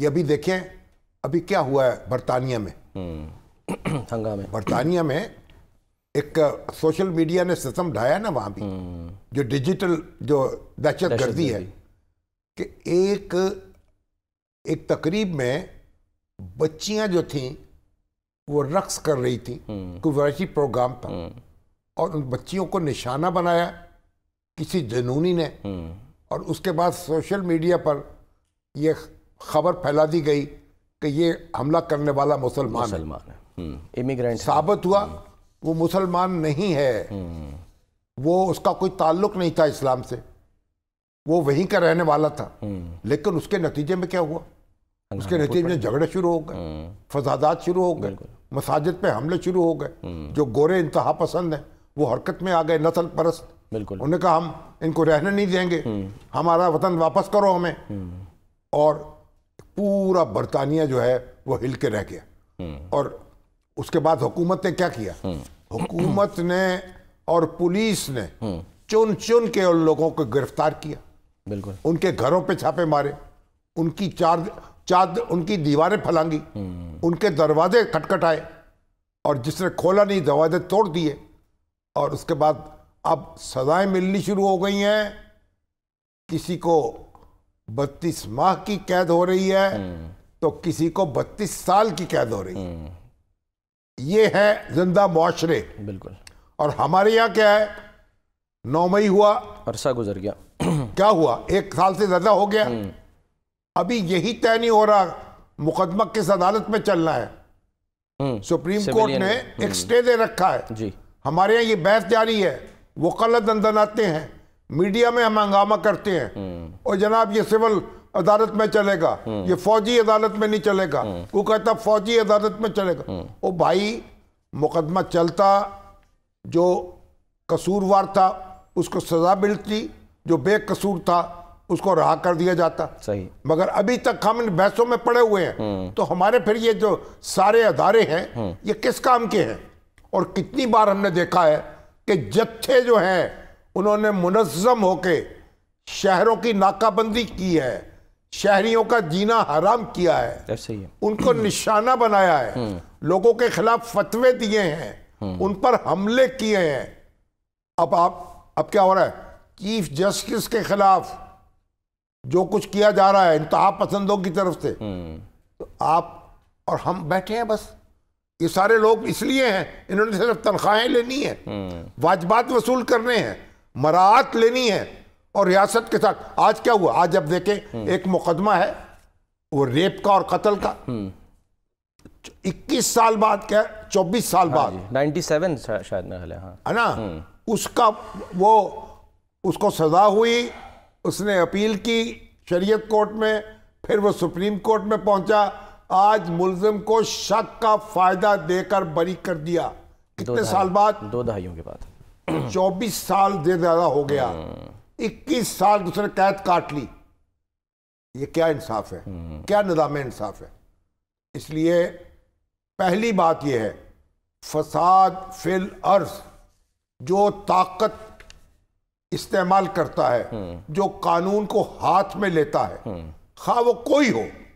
ये अभी देखें अभी क्या हुआ है बरतानिया में हम्म। हंगामे बरतानिया में एक सोशल मीडिया ने सिस्टम ढाया ना वहां भी हम्म। जो डिजिटल जो दहशत गर्दी है कि एक एक तकरीब में बच्चियां जो थीं वो रक्स कर रही थी हम्म। कोई वैसी प्रोग्राम था और उन बच्चियों को निशाना बनाया किसी जनूनी ने और उसके बाद सोशल मीडिया पर यह खबर फैला दी गई कि ये हमला करने वाला मुसलमान मुसलमान है इमिग्रेंट हम्म। साबित हुआ वो मुसलमान नहीं है हम्म। वो उसका कोई ताल्लुक नहीं था इस्लाम से वो वहीं का रहने वाला था हम्म। लेकिन उसके नतीजे में क्या हुआ उसके नतीजे में झगड़े शुरू हो गए फसादात शुरू हो गए मसाजिद पे हमले शुरू हो गए जो गोरे इंतहा पसंद हैं वो हरकत में आ गए नस्ल परस्त बिल्कुल उन्होंने कहा हम इनको रहने नहीं देंगे हमारा वतन वापस करो हमें और पूरा बरतानिया जो है वो हिल के रह गया हम्म। और उसके बाद हुकूमत ने क्या किया हम्म। हुकूमत ने और पुलिस ने हम्म। चुन चुन के उन लोगों को गिरफ्तार किया बिल्कुल उनके घरों पे छापे मारे उनकी चार चार उनकी दीवारें फलांगी उनके दरवाजे खटखटाए और जिसने खोला नहीं दरवाजे तोड़ दिए और उसके बाद अब सजाएं मिलनी शुरू हो गई हैं किसी को बत्तीस माह की कैद हो रही है तो किसी को बत्तीस साल की कैद हो रही है ये है जिंदा मुआरे बिल्कुल और हमारे यहाँ क्या है नौ मई हुआ अरसा गुजर गया क्या हुआ एक साल से ज्यादा हो गया हम्म। अभी यही तय नहीं हो रहा मुकदमा किस अदालत में चलना है हम्म। सुप्रीम कोर्ट ने एक हम्म। स्टे दे रखा है जी हमारे यहाँ ये बहस जारी है वो कल आते हैं मीडिया में हम हंगामा करते हैं और जनाब ये सिविल अदालत में चलेगा ये फौजी अदालत में नहीं चलेगा वो कहता फौजी अदालत में चलेगा ओ भाई मुकदमा चलता जो कसूरवार था उसको सजा मिलती जो बेकसूर था उसको रहा कर दिया जाता सही मगर अभी तक हम इन बहसों में पड़े हुए हैं हम्म। तो हमारे फिर ये जो सारे अदारे हैं हम्म। ये किस काम के हैं और कितनी बार हमने देखा है कि जत्थे जो हैं उन्होंने मुनज़म होके शहरों की नाकाबंदी की है शहरियों का जीना हराम किया है तो सही है उनको निशाना बनाया है हम्म। लोगों के खिलाफ फतवे दिए हैं हम्म। उन पर हमले किए हैं अब आप अब क्या हो रहा है चीफ जस्टिस के खिलाफ जो कुछ किया जा रहा है इंतहा पसंदों की तरफ से हम्म। तो आप और हम बैठे हैं बस ये सारे लोग इसलिए हैं इन्होंने सिर्फ तनख्वाहें लेनी है वाजबात वसूल करने हैं मराहत लेनी है और रियासत के साथ आज क्या हुआ आज जब देखें हम्म। एक मुकदमा है वो रेप का और कत्ल का 21 हम्म। साल बाद क्या 24 साल हाँ बाद 97 शायद में हाँ है ना हम्म। उसका वो उसको सजा हुई उसने अपील की शरीयत कोर्ट में फिर वो सुप्रीम कोर्ट में पहुंचा आज मुलजम को शक का फायदा देकर बरी कर दिया कितने साल बाद दो दहाइयों के बाद चौबीस साल देर ज्यादा हो गया इक्कीस साल उसने कैद काट ली ये क्या इंसाफ है क्या निदाम इंसाफ है इसलिए पहली बात यह है फसाद फिल अर्ज जो ताकत इस्तेमाल करता है जो कानून को हाथ में लेता है हम्म। खा वो कोई हो